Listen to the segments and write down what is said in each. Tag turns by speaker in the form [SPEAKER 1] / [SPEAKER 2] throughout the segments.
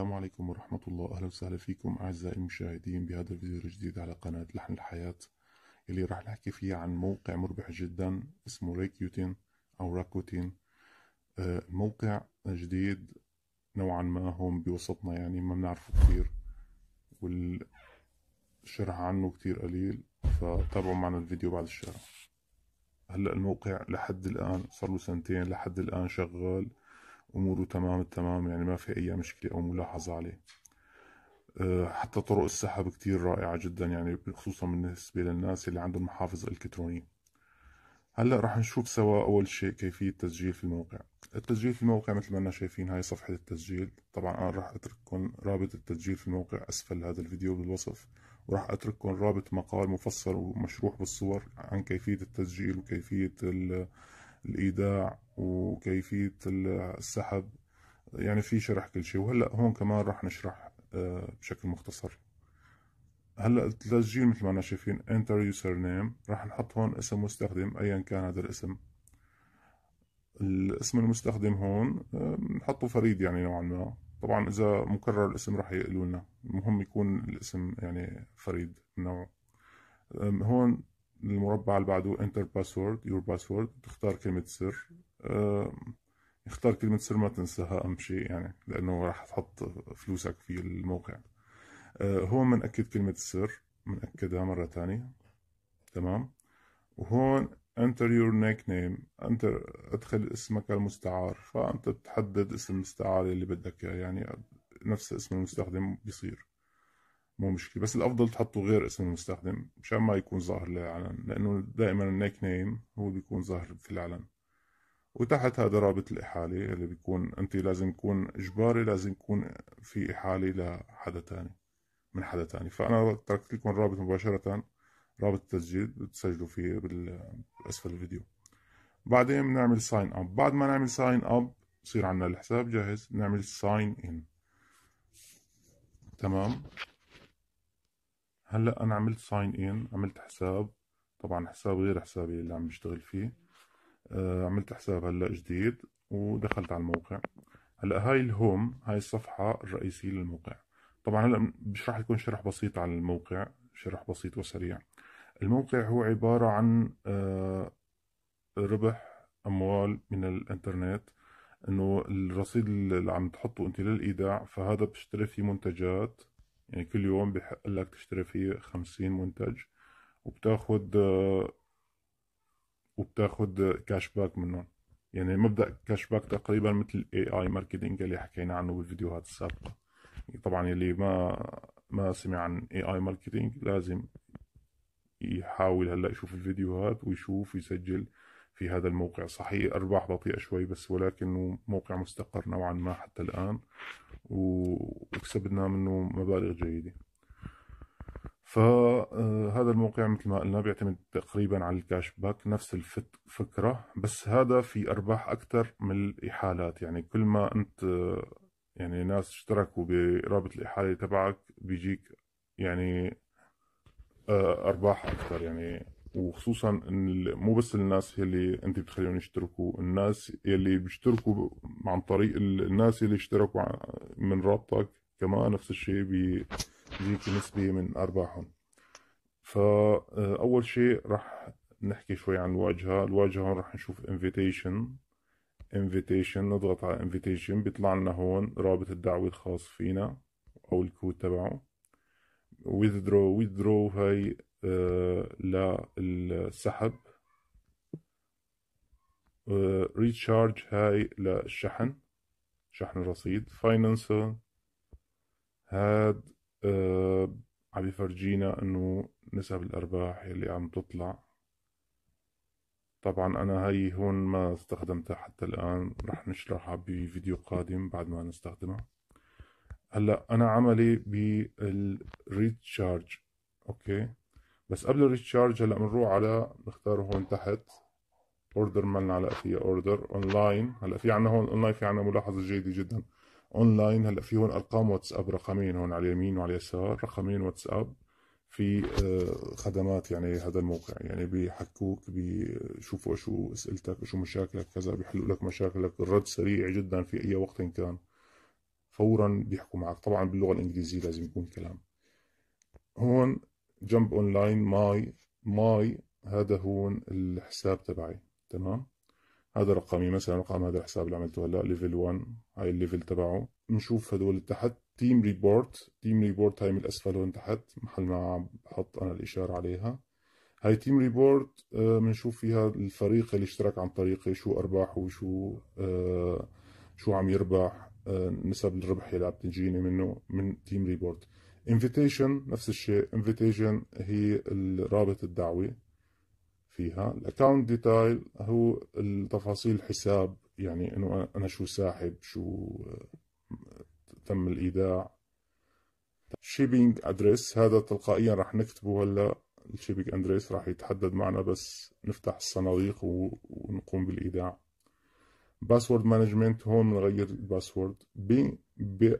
[SPEAKER 1] السلام عليكم ورحمة الله أهلا وسهلا فيكم أعزائي المشاهدين بهذا الفيديو الجديد على قناة لحن الحياة اللي راح نحكي فيه عن موقع مربح جدا اسمه ريكيوتين أو راكوتين آه، موقع جديد نوعا ما هون بوسطنا يعني ما بنعرفه كثير والشرح عنه كثير قليل فتابعوا معنا الفيديو بعد الشرح هلا الموقع لحد الآن صار له سنتين لحد الآن شغال اموره تمام التمام يعني ما في اي مشكله او ملاحظه عليه أه، حتى طرق السحب كتير رائعة جدا يعني خصوصا بالنسبة للناس اللي عندهم محافظ إلكترونية هلا رح نشوف سوا أول شيء كيفية تسجيل في الموقع التسجيل في الموقع مثل ما أنا شايفين هاي صفحة التسجيل طبعا أنا رح أترككم رابط التسجيل في الموقع أسفل هذا الفيديو بالوصف وراح أترككم رابط مقال مفصل ومشروح بالصور عن كيفية التسجيل وكيفية الايداع وكيفيه السحب يعني في شرح كل شيء وهلا هون كمان راح نشرح آه، بشكل مختصر هلا التسجيل مثل ما انا شايفين انتر يوزر نيم راح نحط هون اسم مستخدم ايا كان هذا الاسم الاسم المستخدم هون آه، نحطه فريد يعني نوعا ما طبعا اذا مكرر الاسم راح يقلوا لنا المهم يكون الاسم يعني فريد من نوعه هون المربع اللي بعده انتر باسورد يور باسورد تختار كلمة سر آه، اختار كلمة سر ما تنساها أهم شيء يعني لأنه راح تحط فلوسك في الموقع آه، هون بنأكد كلمة السر بنأكدها مرة ثانية تمام وهون يور نيك نيم انتر ادخل اسمك المستعار فأنت بتحدد اسم المستعار اللي بدك إياه يعني نفس اسم المستخدم بيصير مو مشكله بس الافضل تحطوا غير اسم المستخدم مشان ما يكون ظاهر للعلن لانه دائما النيك نيم هو بيكون ظاهر في العلن وتحت هذا رابط الإحالة اللي بيكون أنت لازم يكون إجباري لازم يكون في إحالة لحدا تاني من حدا تاني فأنا تركت لكم الرابط مباشرة رابط التسجيل بتسجلوا فيه بأسفل الفيديو بعدين بنعمل ساين أب بعد ما نعمل ساين أب بصير عنا الحساب جاهز بنعمل ساين إن تمام هلا انا عملت ساين ان عملت حساب طبعا حساب غير حسابي اللي عم بشتغل فيه آه عملت حساب هلا جديد ودخلت على الموقع هلا هاي الهوم هاي الصفحه الرئيسيه للموقع طبعا هلا بشرح لكم شرح بسيط على الموقع شرح بسيط وسريع الموقع هو عباره عن آه ربح اموال من الانترنت انه الرصيد اللي عم تحطه انت للايداع فهذا بتشتري فيه منتجات يعني كل يوم بحق لك تشتري فيه خمسين منتج وبتاخد وبتاخد كاش باك منهم يعني مبدا كاش باك تقريبا مثل الاي اي ماركتينج اللي حكينا عنه بالفيديوهات السابقه يعني طبعا اللي ما ما سمع عن اي اي ماركتينج لازم يحاول هلا يشوف الفيديوهات ويشوف يسجل في هذا الموقع صحيح أرباح بطيئة شوي بس ولكن موقع مستقر نوعا ما حتى الآن وكسبنا منه مبالغ جيدة فهذا آه، الموقع مثل ما قلنا بيعتمد تقريبا على الكاش باك نفس الفكرة بس هذا في أرباح أكثر من الإحالات يعني كل ما أنت آه، يعني ناس اشتركوا برابط الإحالة تبعك بيجيك يعني آه، أرباح أكثر يعني وخصوصا مو بس الناس يلي انت بتخليهم يشتركوا الناس يلي بيشتركوا عن طريق الناس يلي اشتركوا من رابطك كمان نفس الشيء بيجيك نسبه من ارباحهم فاول آه، شيء راح نحكي شوي عن الواجهه الواجهه هون راح نشوف انفيتيشن انفيتيشن نضغط على انفيتيشن بيطلع لنا هون رابط الدعوه الخاص فينا او الكود تبعه withdraw withdraw هاي آه، للسحب ريتشارج آه، هاي للشحن شحن الرصيد فاينانسر هاد آه، عم يفرجينا انه نسب الارباح اللي عم تطلع طبعا انا هاي هون ما استخدمتها حتى الان رح نشرحها بفيديو قادم بعد ما نستخدمها هلا انا عملي بالريتشارج اوكي بس قبل الريتشارج هلا بنروح على بنختار هون تحت اوردر مالنا على فيها اوردر اونلاين هلا في عنا هون اونلاين في عنا ملاحظه جيده جدا اونلاين هلا في هون ارقام واتساب رقمين هون على اليمين وعلى اليسار رقمين واتساب في آه، خدمات يعني هذا الموقع يعني بيحكوك بيشوفوا شو اسئلتك شو مشاكلك كذا بيحلوا لك مشاكلك الرد سريع جدا في اي وقت كان فورا بيحكوا معك طبعا باللغه الانجليزيه لازم يكون كلام هون جمب اونلاين ماي ماي هذا هون الحساب تبعي تمام هذا رقمي مثلا رقم هذا الحساب اللي عملته هلا ليفل 1 هاي الليفل تبعه بنشوف هدول تحت تيم ريبورت تيم ريبورت هاي من الاسفل هون تحت محل ما بحط انا الاشاره عليها هاي تيم ريبورت آه، بنشوف فيها الفريق اللي اشترك عن طريقي شو ارباحه وشو آه، شو عم يربح نسب الربح اللي عم تجيني منه من تيم ريبورت انفيتيشن نفس الشيء انفيتيشن هي رابط الدعوه فيها الاكونت ديتايل هو التفاصيل الحساب يعني انه انا شو ساحب شو آه، تم الايداع شيبينج ادريس هذا تلقائيا رح نكتبه هلا الشيبينج ادريس رح يتحدد معنا بس نفتح الصناديق ونقوم بالايداع باسورد مانجمنت هون بنغير الباسورد بي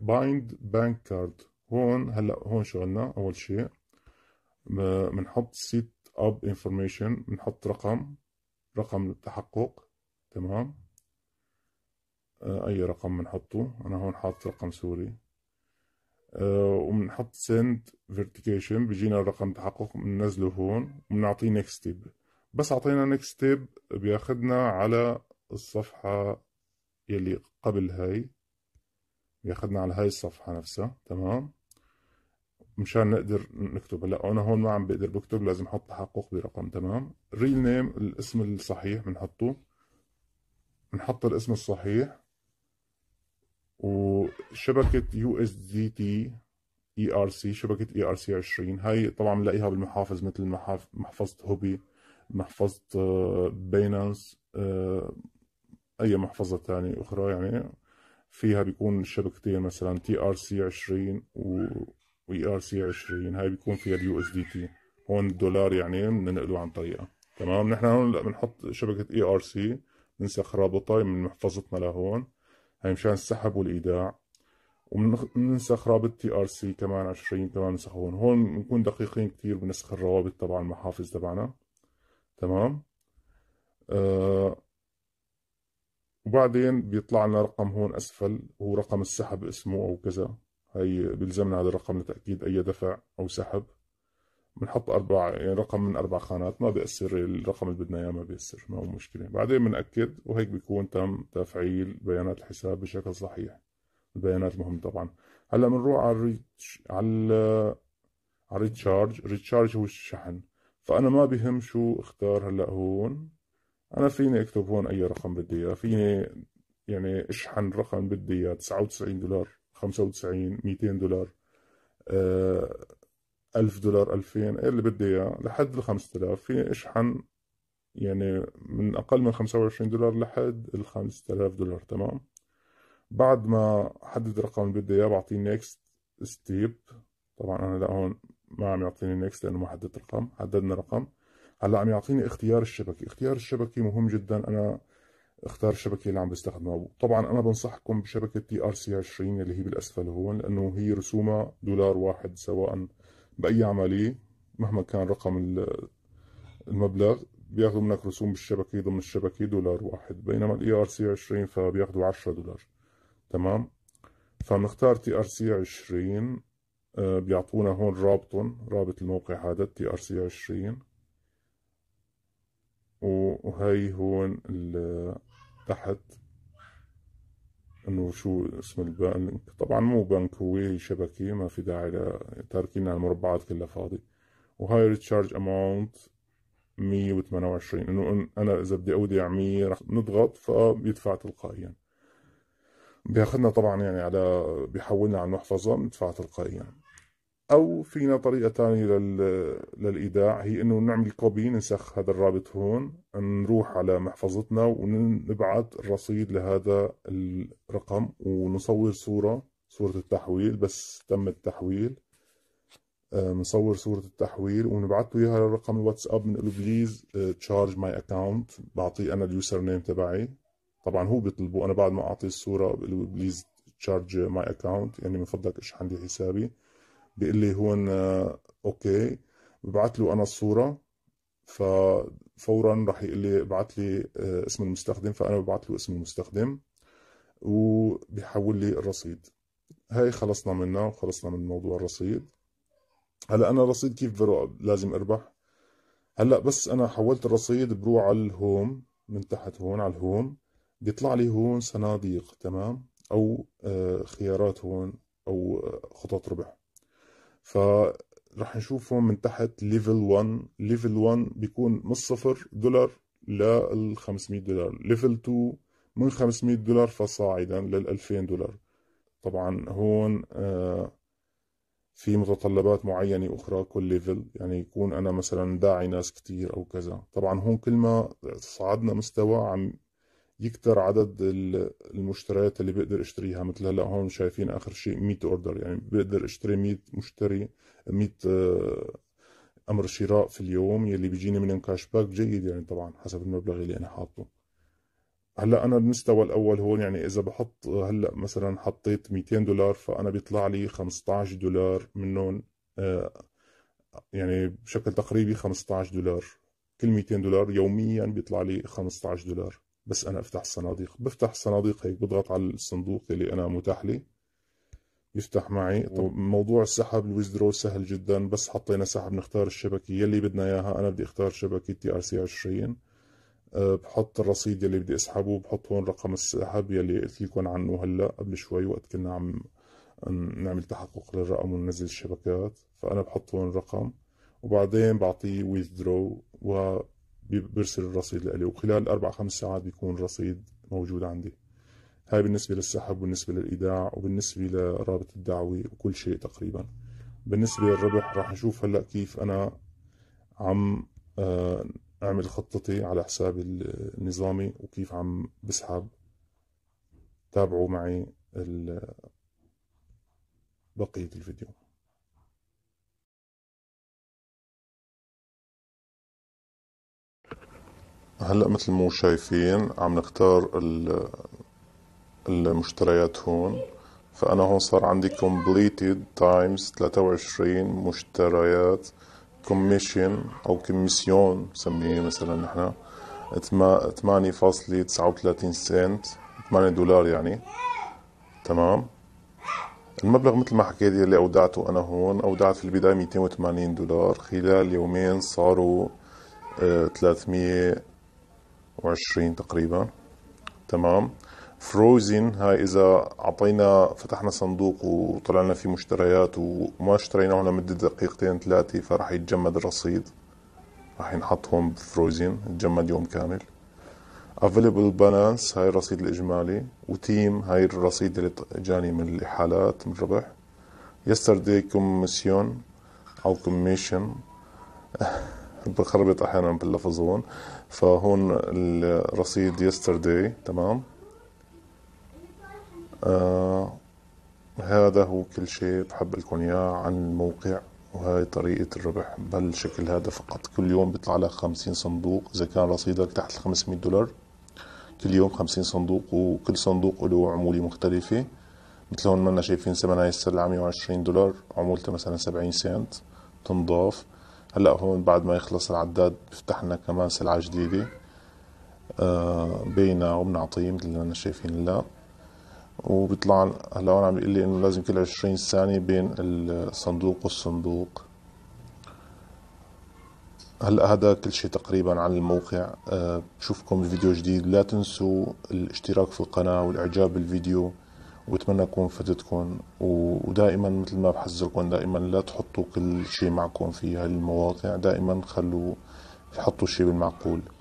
[SPEAKER 1] بايند بانك كارد هون هلا هون شغلنا اول شيء بنحط سيت اب انفورميشن بنحط رقم رقم التحقق تمام آه، اي رقم بنحطه انا هون حاطط رقم سوري وبنحط سند فيرتيكيشن بيجينا الرقم تحقق بننزله هون وبنعطيه نكست ستيب بس اعطينا نكست ستيب بياخدنا على الصفحة يلي قبل هاي ياخدنا على هاي الصفحة نفسها تمام مشان نقدر نكتب هلا انا هون ما عم بقدر بكتب لازم احط تحقق برقم تمام ريل نيم الاسم الصحيح بنحطه بنحط الاسم الصحيح وشبكة يو اس دي تي اي ار سي شبكة اي ار سي 20 هاي طبعا بنلاقيها بالمحافظ مثل محافظة هوبي محفظة بينانس اي محفظه ثانيه اخرى يعني فيها بيكون الشبكتين مثلا تي ار سي 20 و وي ار سي 20 هاي بيكون فيها اليو اس دي تي هون الدولار يعني بننقله عن طريقها تمام نحن هون لا بنحط شبكه اي e ار سي بنسخ رابطه من محفظتنا لهون هاي مشان السحب والايداع وبننسخ رابط تي ار سي كمان 20 كمان بننسخ هون هون بنكون دقيقين كثير بنسخ الروابط تبع المحافظ تبعنا تمام آه وبعدين بيطلع لنا رقم هون اسفل هو رقم السحب اسمه او كذا هي بيلزمنا هذا الرقم لتاكيد اي دفع او سحب بنحط اربع يعني رقم من اربع خانات ما بيأثر الرقم اللي بدنا اياه ما بيأثر ما هو مشكله بعدين بنأكد وهيك بيكون تم تفعيل بيانات الحساب بشكل صحيح البيانات المهمه طبعا هلا بنروح على الريتش على على الريتشارج الريتشارج هو الشحن فانا ما بهم شو اختار هلا هون انا فيني اكتب هون اي رقم بدي اياه فيني يعني اشحن رقم بدي اياه 99 دولار 95 200 دولار آه 1000 دولار 2000 إيه اللي بدي اياه لحد ال 5000 فيني اشحن يعني من اقل من 25 دولار لحد ال 5000 دولار تمام بعد ما حدد الرقم اللي بدي اياه بعطيه نيكست ستيب طبعا انا لا هون ما عم يعطيني نيكست لانه ما حددت رقم حددنا رقم هلا عم يعطيني اختيار الشبكه اختيار الشبكه مهم جدا انا اختار الشبكه اللي عم بستخدمها طبعا انا بنصحكم بشبكه تي ار سي 20 اللي هي بالاسفل هون لانه هي رسومها دولار واحد سواء باي عمليه مهما كان رقم المبلغ بياخذوا منك رسوم بالشبكه ضمن الشبكه دولار واحد بينما الاي e ار سي 20 فبياخذوا 10 دولار تمام فبنختار تي ار سي 20 بيعطونا هون رابطهم رابط الموقع هذا تي ار سي 20 وهاي هون تحت انه شو اسم البنك طبعا مو بنك هو هي شبكة ما في داعي لتركينها المربعات كلها فاضي وهاي ريتشارج اماونت 128 انه انا اذا بدي اودع 100 رح نضغط فبيدفع تلقائيا بياخذنا طبعا يعني على بيحولنا على المحفظة بندفع تلقائيا او فينا طريقه ثانيه لل... للايداع هي انه نعمل كوبي ننسخ هذا الرابط هون نروح على محفظتنا ونبعث الرصيد لهذا الرقم ونصور صوره صوره التحويل بس تم التحويل آه، نصور صورة التحويل ونبعث له اياها للرقم الواتساب بنقول له بليز تشارج ماي اكونت بعطيه انا اليوزر نيم تبعي طبعا هو بيطلبه انا بعد ما اعطيه الصورة بقول له بليز تشارج ماي اكونت يعني من فضلك اشحن لي حسابي بيقول لي هون آه، اوكي ببعث له انا الصوره ففورا راح يقول لي ابعث لي آه، اسم المستخدم فانا ببعث له اسم المستخدم وبيحول لي الرصيد هاي خلصنا منها وخلصنا من موضوع الرصيد هلا انا الرصيد كيف لازم اربح هلا بس انا حولت الرصيد بروح على الهوم من تحت هون على الهوم بيطلع لي هون صناديق تمام او آه، خيارات هون او خطط ربح فرح نشوفهم من تحت ليفل 1 ليفل 1 بيكون من الصفر دولار لل 500 دولار ليفل 2 من 500 دولار فصاعدا لل 2000 دولار طبعا هون آه، في متطلبات معينة أخرى كل ليفل يعني يكون أنا مثلا داعي ناس كتير أو كذا طبعا هون كل ما صعدنا مستوى عم يكتر عدد المشتريات اللي بقدر اشتريها مثل هلا هون شايفين اخر شيء 100 اوردر يعني بقدر اشتري 100 مشتري 100 آه، امر شراء في اليوم يلي بيجيني منهم كاش باك جيد يعني طبعا حسب المبلغ اللي انا حاطه هلا انا المستوى الاول هون يعني اذا بحط هلا مثلا حطيت 200 دولار فانا بيطلع لي 15 دولار منهم آه، يعني بشكل تقريبي 15 دولار كل 200 دولار يوميا بيطلع لي 15 دولار بس انا افتح الصناديق بفتح الصناديق هيك بضغط على الصندوق اللي انا متاح لي يفتح معي طب موضوع السحب الويزدرو سهل جدا بس حطينا سحب نختار الشبكه يلي بدنا اياها انا بدي اختار شبكه تي ار سي 20 بحط الرصيد يلي بدي اسحبه بحط هون رقم السحب يلي قلت لكم عنه هلا قبل شوي وقت كنا عم نعمل تحقق للرقم وننزل الشبكات فانا بحط هون رقم وبعدين بعطيه ويزدرو و بيرسل الرصيد لإلي وخلال أربع خمس ساعات بيكون الرصيد موجود عندي هاي بالنسبة للسحب وبالنسبة للإيداع وبالنسبة لرابط الدعوة وكل شيء تقريبا بالنسبة للربح راح نشوف هلأ كيف أنا عم آه، أعمل خطتي على حسابي النظامي وكيف عم بسحب تابعوا معي بقية الفيديو هلا مثل ما شايفين عم نختار المشتريات هون فانا هون صار عندي completed times 23 مشتريات كوميشن او كوميسيون بسميه مثلا نحن 8.39 سنت 8 دولار يعني تمام المبلغ مثل ما حكيت اللي اودعته انا هون اودعت في البدايه 280 دولار خلال يومين صاروا 300 آه، وعشرين تقريبا تمام فروزن هاي اذا اعطينا فتحنا صندوق وطلعنا فيه مشتريات وما اشتريناه لمده دقيقتين ثلاثه فراح يتجمد الرصيد راح ينحط هون بفروزن يتجمد يوم كامل افيلبل بالانس هاي الرصيد الاجمالي وتيم هاي الرصيد اللي جاني من الاحالات من ربح يسترداي كوميسيون او كوميشن بخربط احيانا باللفظ هون فهون الرصيد يسترداي تمام آه هذا هو كل شيء بحب لكم اياه عن الموقع وهي طريقة الربح بالشكل هذا فقط كل يوم بيطلع لك خمسين صندوق إذا كان رصيدك تحت ال دولار كل يوم خمسين صندوق وكل صندوق له عمولة مختلفة مثل هون منا شايفين ثمن هاي السلة وعشرين دولار عمولته مثلا سبعين سنت تنضاف هلا هون بعد ما يخلص العداد بيفتح لنا كمان سلعة جديدة آه، بينا وبنعطيه مثل ما شايفين هلا وبيطلع هلا هون عم بيقول لي انه لازم كل 20 ثانية بين الصندوق والصندوق هلا هذا كل شيء تقريبا عن الموقع آه، بشوفكم بفيديو جديد لا تنسوا الاشتراك في القناة والاعجاب بالفيديو وبتمنى تكون فدتكم ودائما مثل ما بحذركم دائما لا تحطوا كل شيء معكم في هالمواضيع دائما خلوا حطوا الشيء بالمعقول